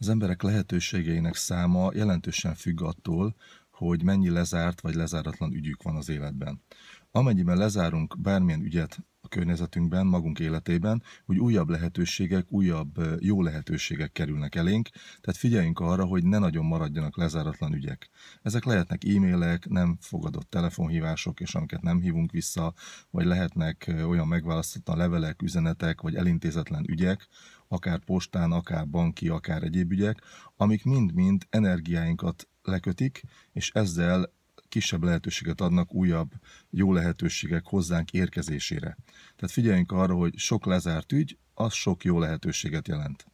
Az emberek lehetőségeinek száma jelentősen függ attól, hogy mennyi lezárt vagy lezáratlan ügyük van az életben. Amennyiben lezárunk bármilyen ügyet a környezetünkben, magunk életében, hogy újabb lehetőségek, újabb jó lehetőségek kerülnek elénk, tehát figyeljünk arra, hogy ne nagyon maradjanak lezáratlan ügyek. Ezek lehetnek e-mailek, nem fogadott telefonhívások, és amiket nem hívunk vissza, vagy lehetnek olyan megválasztottan levelek, üzenetek, vagy elintézetlen ügyek, akár postán, akár banki, akár egyéb ügyek, amik mind-mind energiáinkat lekötik, és ezzel kisebb lehetőséget adnak újabb jó lehetőségek hozzánk érkezésére. Tehát figyeljünk arra, hogy sok lezárt ügy, az sok jó lehetőséget jelent.